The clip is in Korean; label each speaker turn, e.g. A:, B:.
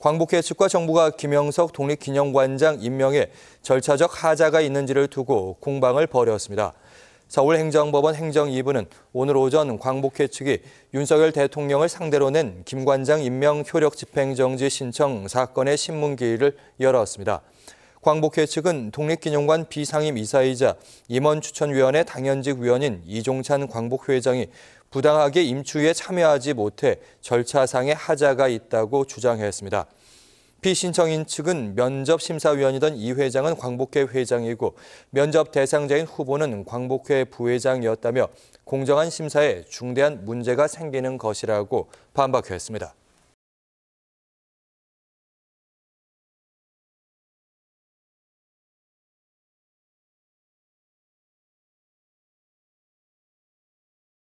A: 광복회 측과 정부가 김영석 독립기념관장 임명에 절차적 하자가 있는지를 두고 공방을 벌였습니다. 서울행정법원 행정 2부는 오늘 오전 광복회 측이 윤석열 대통령을 상대로 낸 김관장 임명 효력 집행정지 신청 사건의 신문기일을 열었습니다. 광복회 측은 독립기념관 비상임 이사이자 임원추천위원회 당연직 위원인 이종찬 광복회 회장이 부당하게 임추위에 참여하지 못해 절차상의 하자가 있다고 주장했습니다. 피신청인 측은 면접심사위원이던 이 회장은 광복회 회장이고 면접 대상자인 후보는 광복회 부회장이었다며 공정한 심사에 중대한 문제가 생기는 것이라고 반박했습니다.